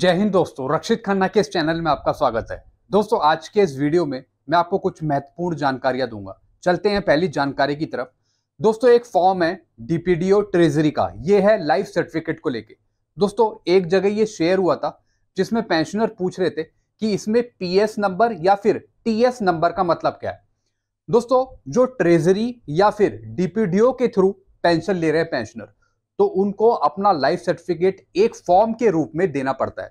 जय हिंद दोस्तों रक्षित खन्ना के इस चैनल में आपका स्वागत है दोस्तों आज के इस वीडियो में मैं आपको कुछ महत्वपूर्ण जानकारियां दूंगा चलते हैं पहली जानकारी की तरफ दोस्तों एक फॉर्म है डीपीडीओ ट्रेजरी का ये है लाइफ सर्टिफिकेट को लेके दोस्तों एक जगह ये शेयर हुआ था जिसमें पेंशनर पूछ रहे थे कि इसमें पी नंबर या फिर टी नंबर का मतलब क्या है दोस्तों जो ट्रेजरी या फिर डीपीडीओ के थ्रू पेंशन ले रहे हैं पेंशनर तो उनको अपना लाइफ सर्टिफिकेट एक फॉर्म के रूप में देना पड़ता है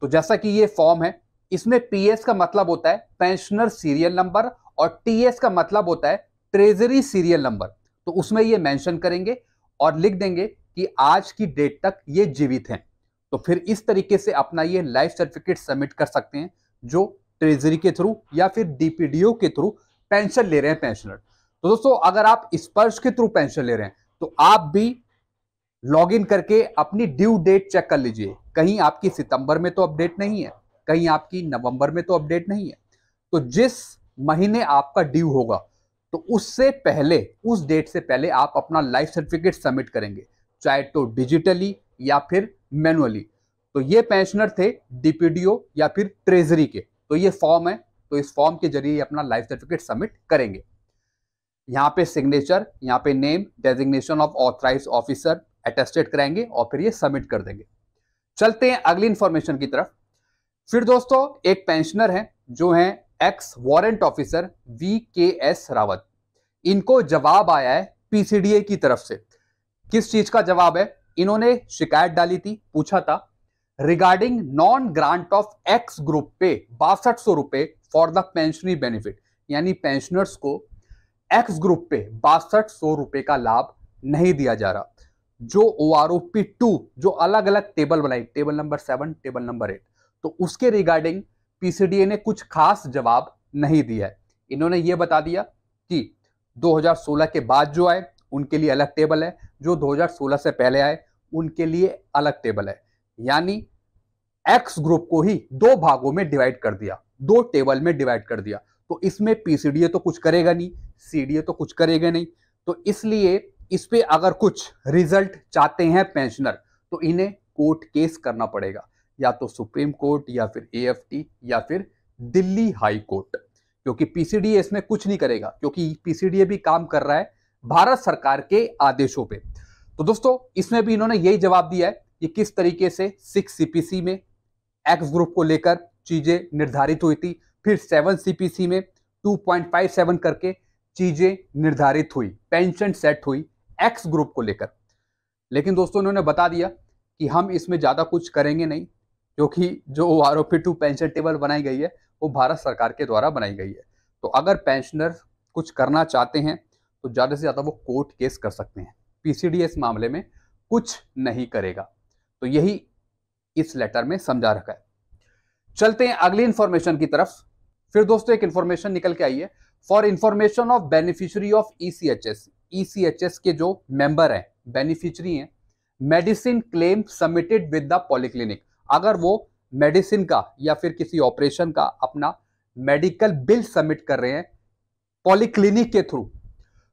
तो जैसा कि ये फॉर्म है इसमें पीएस का मतलब होता है पेंशनर सीरियल नंबर और टीएस का मतलब होता है ट्रेजरी सीरियल नंबर तो उसमें ये मेंशन करेंगे और लिख देंगे कि आज की डेट तक ये जीवित हैं तो फिर इस तरीके से अपना ये लाइफ सर्टिफिकेट सबमिट कर सकते हैं जो ट्रेजरी के थ्रू या फिर डीपीडीओ के थ्रू पेंशन ले रहे हैं पेंशनर तो दोस्तों अगर आप स्पर्श के थ्रू पेंशन ले रहे हैं तो आप भी लॉगिन करके अपनी ड्यू डेट चेक कर लीजिए कहीं आपकी सितंबर में तो अपडेट नहीं है कहीं आपकी नवंबर में तो अपडेट नहीं है तो जिस महीने आपका ड्यू होगा तो उससे पहले उस डेट से पहले आप अपना लाइफ सर्टिफिकेट सबमिट करेंगे चाहे तो डिजिटली या फिर मैनुअली तो ये पेंशनर थे डीपीडीओ या फिर ट्रेजरी के तो ये फॉर्म है तो इस फॉर्म के जरिए अपना लाइफ सर्टिफिकेट सबमिट करेंगे यहाँ पे सिग्नेचर यहाँ पे name designation of authorise officer attested कराएंगे और फिर ये सबमिट कर देंगे चलते हैं अगली इंफॉर्मेशन की तरफ फिर दोस्तों एक पेंशनर हैं जो हैं ex warrant officer V K S Rawat इनको जवाब आया है पीसीडीए की तरफ से किस चीज का जवाब है इन्होंने शिकायत डाली थी पूछा था regarding non grant of X group pay बासठ सौ रुपए फॉर द पेंशनरी बेनिफिट यानी पेंशनर्स को एक्स ग्रुप पे बासठ सौ रुपए का लाभ नहीं दिया जा रहा जो O R O P two जो अलग अलग टेबल बनाई table number seven table number eight तो उसके रिगार्डिंग पीसीडीए ने कुछ खास जवाब नहीं दिया है इन्होंने ये बता दिया कि 2016 के बाद जो आए उनके लिए अलग टेबल है जो 2016 से पहले आए उनके लिए अलग टेबल है यानी एक्स ग्रुप को ही दो भागों में डिवाइड कर दिया दो टेबल में डिवाइड कर दिया तो इसमें पीसीडीए तो कुछ करेगा नहीं सीडीए तो कुछ करेगा नहीं तो इसलिए इस पे अगर कुछ रिजल्ट चाहते हैं पेंशनर तो इन्हें कोर्ट केस करना पड़ेगा या तो सुप्रीम कोर्ट या फिर ए या फिर दिल्ली हाई कोर्ट क्योंकि पीसीडीए इसमें कुछ नहीं करेगा क्योंकि पीसीडीए भी काम कर रहा है भारत सरकार के आदेशों पे तो दोस्तों इसमें भी इन्होंने यही जवाब दिया है कि किस तरीके से सिक्स सीपीसी में एक्स ग्रुप को लेकर चीजें निर्धारित हुई थी फिर सेवन सीपीसी में टू करके चीजें निर्धारित हुई पेंशन सेट हुई एक्स ग्रुप को लेकर लेकिन दोस्तों उन्होंने बता दिया कि हम इसमें ज़्यादा कुछ करेंगे नहीं क्योंकि जो O R O P two pension table बनाई गई है वो भारत सरकार के द्वारा बनाई गई है तो अगर पेंशनर कुछ करना चाहते हैं तो ज़्यादा से ज़्यादा वो कोर्ट केस कर सकते हैं पीसीडी इस मामले में कुछ नहीं करेगा तो यही इस लेटर में समझा रखा है चलते हैं अगली इंफॉर्मेशन की तरफ फिर दोस्तों एक इंफॉर्मेशन निकल के आई है for information of beneficiary of E C H S ECHS e के जो मेंबर हैं बेनिफिशरी हैं medicine claim submitted with the polyclinic अगर वो मेडिसिन का या फिर किसी ऑपरेशन का अपना मेडिकल बिल सबमिट कर रहे हैं पॉलिक्लिनिक के थ्रू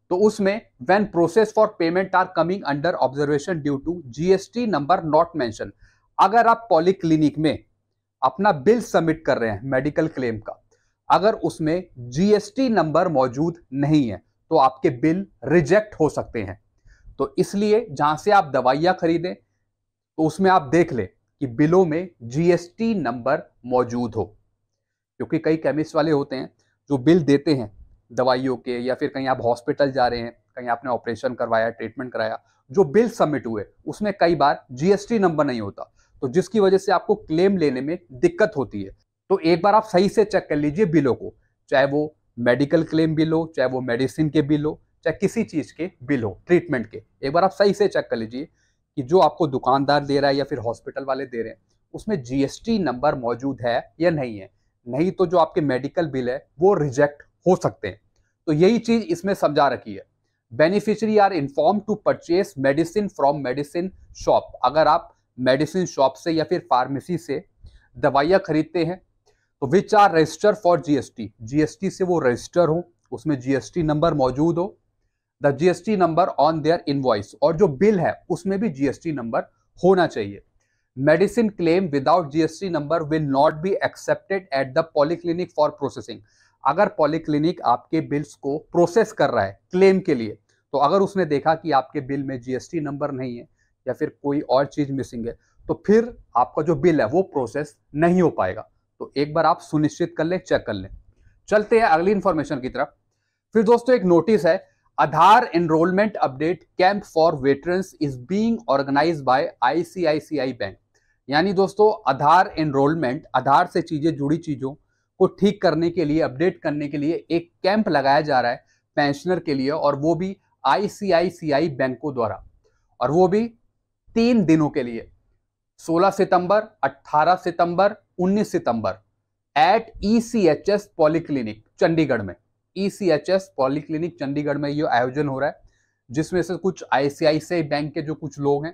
तो उसमें when process for payment are coming under observation due to GST number not mention अगर आप पॉलिक्लिनिक में अपना बिल सबमिट कर रहे हैं मेडिकल क्लेम का अगर उसमें जीएसटी नंबर मौजूद नहीं है तो आपके बिल रिजेक्ट हो सकते हैं तो इसलिए जहां से आप दवाइयां खरीदें तो उसमें आप देख लें कि बिलों में जीएसटी नंबर मौजूद हो क्योंकि कई केमिस्ट वाले होते हैं जो बिल देते हैं दवाइयों के या फिर कहीं आप हॉस्पिटल जा रहे हैं कहीं आपने ऑपरेशन करवाया ट्रीटमेंट कराया जो बिल सबमिट हुए उसमें कई बार जीएसटी नंबर नहीं होता तो जिसकी वजह से आपको क्लेम लेने में दिक्कत होती है तो एक बार आप सही से चेक कर लीजिए बिलों को चाहे वो मेडिकल क्लेम बिल हो चाहे वो मेडिसिन के बिल हो चाहे किसी चीज़ के बिल हो ट्रीटमेंट के एक बार आप सही से चेक कर लीजिए कि जो आपको दुकानदार दे रहा है या फिर हॉस्पिटल वाले दे रहे हैं उसमें जीएसटी नंबर मौजूद है या नहीं है नहीं तो जो आपके मेडिकल बिल है वो रिजेक्ट हो सकते हैं तो यही चीज़ इसमें समझा रखी है beneficiary are inform to purchase medicine from medicine shop अगर आप मेडिसिन शॉप से या फिर फार्मेसी से दवाइयाँ खरीदते हैं तो which are register for GST GST से वो रजिस्टर हो उसमें जीएसटी नंबर मौजूद हो the GST number on their invoice और जो बिल है उसमें भी जीएसटी नंबर होना चाहिए medicine claim without GST number will not be accepted at the polyclinic for processing अगर पॉलीक्लिनिक आपके बिल्स को प्रोसेस कर रहा है क्लेम के लिए तो अगर उसने देखा कि आपके बिल में जीएसटी नंबर नहीं है या फिर कोई और चीज मिसिंग है तो फिर आपका जो बिल है वो प्रोसेस नहीं हो पाएगा तो एक बार आप सुनिश्चित कर ले चेक कर ले चलते हैं अगली इंफॉर्मेशन की तरफ फिर दोस्तों एक नोटिस है Aadhaar enrolment update camp for veteran is being organise by ICICI bank यानी दोस्तों आधार एनरोलमेंट आधार से चीजें जुड़ी चीजों को ठीक करने के लिए अपडेट करने के लिए एक कैंप लगाया जा रहा है पेंशनर के लिए और वो भी आईसीआईसीआई बैंकों द्वारा और वो भी तीन दिनों के लिए 16 सितंबर 18 सितंबर 19 सितंबर at E C H S polyclinic Chandigarh में E C H S polyclinic Chandigarh में ये आयोजन हो रहा है जिसमें से कुछ आईसीआईसीआई बैंक के जो कुछ लोग हैं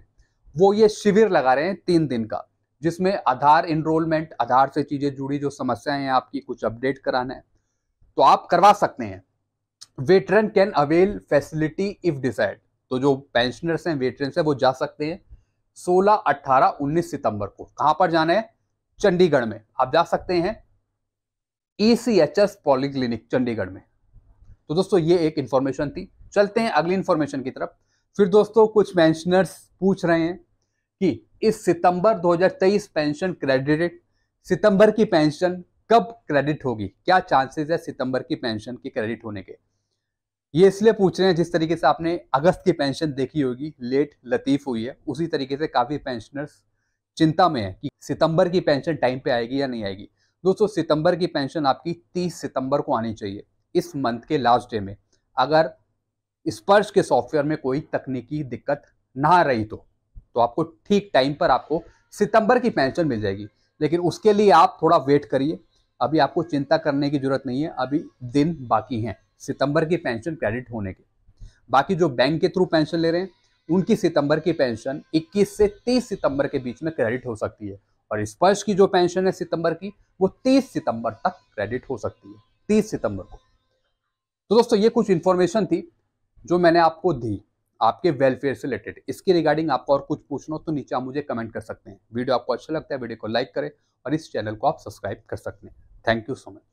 वो ये शिविर लगा रहे हैं तीन दिन का जिसमें आधार इनरोलमेंट आधार से चीजें जुड़ी जो समस्याएं हैं आपकी कुछ अपडेट कराना है तो आप करवा सकते हैं veteran can avail facility if decide तो जो पेंशनर्स हैं वेटरन्स हैं वो जा सकते हैं 16, 18, 19 सितंबर को कहां पर जाना है चंडीगढ़ में आप जा सकते हैं ईसीएचएस पॉली क्लिनिक चंडीगढ़ में तो दोस्तों ये एक इंफॉर्मेशन थी चलते हैं अगली इंफॉर्मेशन की तरफ फिर दोस्तों कुछ पेंशनर्स पूछ रहे हैं कि इस सितंबर 2023 पेंशन क्रेडिट सितंबर की पेंशन कब क्रेडिट होगी क्या चांसेस है सितंबर की पेंशन की क्रेडिट होने के ये इसलिए पूछ रहे हैं जिस तरीके से आपने अगस्त की पेंशन देखी होगी लेट लतीफ हुई है उसी तरीके से काफ़ी पेंशनर्स चिंता में है कि सितंबर की पेंशन टाइम पे आएगी या नहीं आएगी दोस्तों सितंबर की पेंशन आपकी 30 सितंबर को आनी चाहिए इस मंथ के लास्ट डे में अगर स्पर्श के सॉफ्टवेयर में कोई तकनीकी दिक्कत ना रही तो, तो आपको ठीक टाइम पर आपको सितंबर की पेंशन मिल जाएगी लेकिन उसके लिए आप थोड़ा वेट करिए अभी आपको चिंता करने की जरूरत नहीं है अभी दिन बाकी हैं सितंबर की पेंशन क्रेडिट होने के बाकी जो बैंक के थ्रू पेंशन ले रहे हैं उनकी सितंबर की पेंशन 21 से 30 सितंबर के बीच में क्रेडिट हो सकती है और इस वर्ष की जो पेंशन है सितंबर की वो 30 सितंबर तक क्रेडिट हो सकती है 30 सितंबर को तो दोस्तों ये कुछ इंफॉर्मेशन थी जो मैंने आपको दी आपके वेलफेयर से रिलेटेड इसके रिगार्डिंग आपको और कुछ पूछना हो तो नीचे आप मुझे कमेंट कर सकते हैं वीडियो आपको अच्छा लगता है वीडियो को लाइक करें और इस चैनल को आप सब्सक्राइब कर सकते हैं थैंक यू सो मच